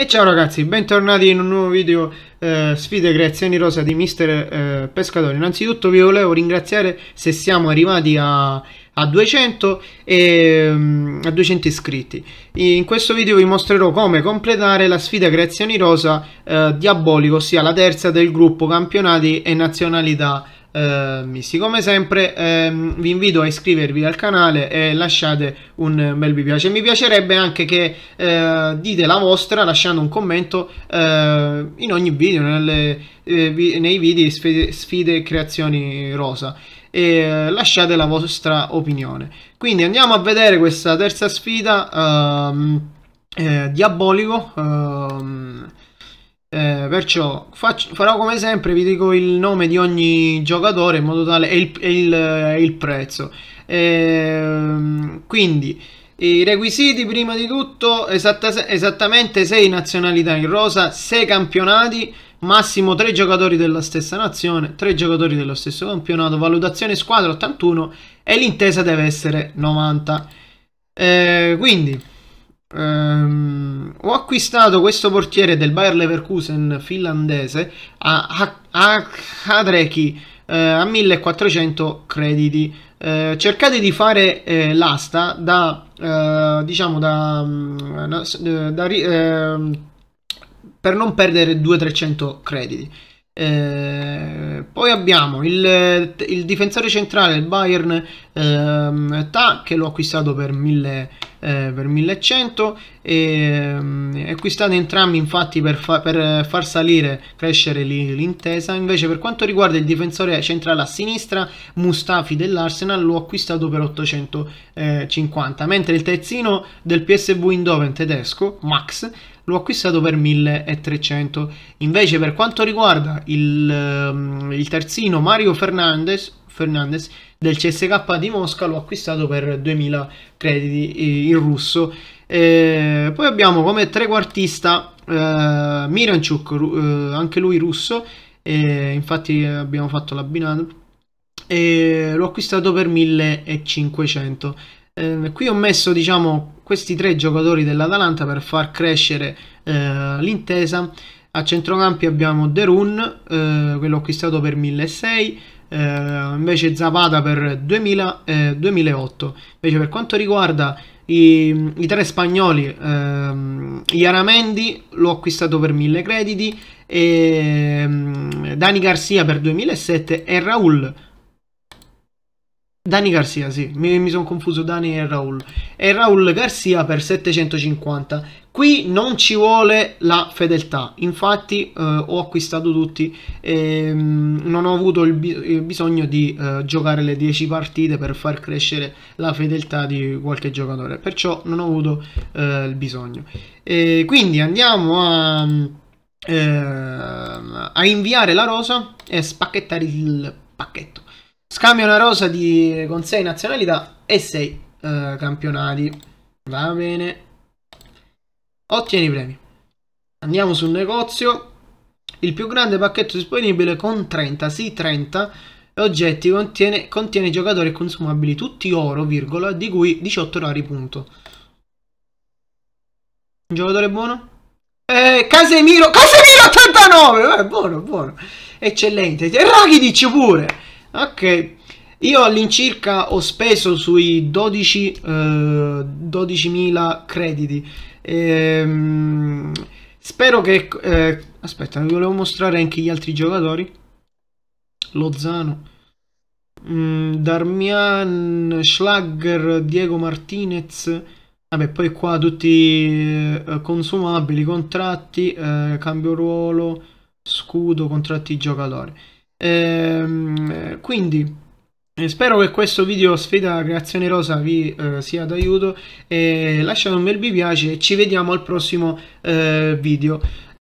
E ciao ragazzi, bentornati in un nuovo video eh, sfide creazioni rosa di mister eh, pescatore. Innanzitutto vi volevo ringraziare se siamo arrivati a, a 200 e ehm, a 200 iscritti. In questo video vi mostrerò come completare la sfida creazioni rosa eh, diabolico, ossia la terza del gruppo campionati e nazionalità Uh, ehm, siccome sempre um, vi invito a iscrivervi al canale e lasciate un bel mi piace mi piacerebbe anche che uh, dite la vostra lasciando un commento uh, in ogni video nelle, eh, vi, nei video sfide, sfide creazioni rosa e eh, lasciate la vostra opinione quindi andiamo a vedere questa terza sfida ehm, eh, diabolico eh, perciò faccio, farò come sempre, vi dico il nome di ogni giocatore in modo tale e il, il, il, prezzo. Eh, quindi i requisiti prima di tutto esatta, esattamente 6 nazionalità in rosa, 6 campionati, massimo 3 giocatori della stessa nazione, 3 giocatori dello stesso campionato, valutazione squadra 81 e l'intesa deve essere 90. Eh, quindi Um, ho acquistato questo portiere del Bayer Leverkusen finlandese a, eh, a, a Dreki uh, a 1400 crediti. Uh, cercate di fare uh, l'asta da, diciamo, da, um, da ehm, per non perdere 200-300 crediti. Eh, poi abbiamo il, il, difensore centrale, il Bayern ehm, Ta, che l'ho acquistato per 1400 eh, per 1100 e, acquistati mm, entrambi infatti per, fa, per far salire crescere l'intesa invece per quanto riguarda il difensore centrale a sinistra Mustafi dell'Arsenal l'ho acquistato per 850 mentre il terzino del PSV Indoven tedesco Max l'ho acquistato per 1300 invece per quanto riguarda il, ehm, il terzino Mario Fernandez, Fernandez del CSK di Mosca l'ho acquistato per 2000 crediti in russo e poi abbiamo come trequartista eh, Miranchuk eh, anche lui russo e infatti eh, abbiamo fatto l'abbinato e l'ho acquistato per 1500 eh, qui ho messo diciamo questi tre giocatori dell'Atalanta per far crescere eh, l'intesa. A centrocampi abbiamo Derun, eh, quello acquistato per 1006, eh, invece Zapata per 2000, eh, 2008. Invece per quanto riguarda i, i tre spagnoli, ehm, Iaramendi l'ho acquistato per 1000 crediti, e, ehm, Dani Garcia per 2007 e Raul Dani Garcia, sì, mi, mi sono confuso Dani e Raul. E Raul Garcia per 750. Qui non ci vuole la fedeltà, infatti eh, ho acquistato tutti, ehm, non ho avuto il, bi il bisogno di eh, giocare le 10 partite per far crescere la fedeltà di qualche giocatore, perciò non ho avuto eh, il bisogno. E quindi andiamo a, ehm, a inviare la rosa e spacchettare il pacchetto. Scambia una rosa di, con 6 nazionalità e 6 uh, campionati. Va bene. Ottieni i premi. Andiamo sul negozio. Il più grande pacchetto disponibile con 30, sì 30 oggetti contiene, contiene giocatori consumabili tutti oro, virgola, di cui 18 rari punto. Un giocatore buono? Eh, Casemiro, Casemiro 89, eh, buono, buono. Eccellente. E Rakitic pure ok io all'incirca ho speso sui 12.000 eh, 12 crediti ehm, spero che eh, aspetta vi volevo mostrare anche gli altri giocatori Lozano mm, Darmian Schlager Diego Martinez Vabbè, poi qua tutti eh, consumabili, contratti, eh, cambio ruolo, scudo, contratti giocatori. Ehm, quindi eh, Spero che questo video sfida creazione rosa vi eh, sia d'aiuto e lasciate un bel mi piace e ci vediamo al prossimo eh, video.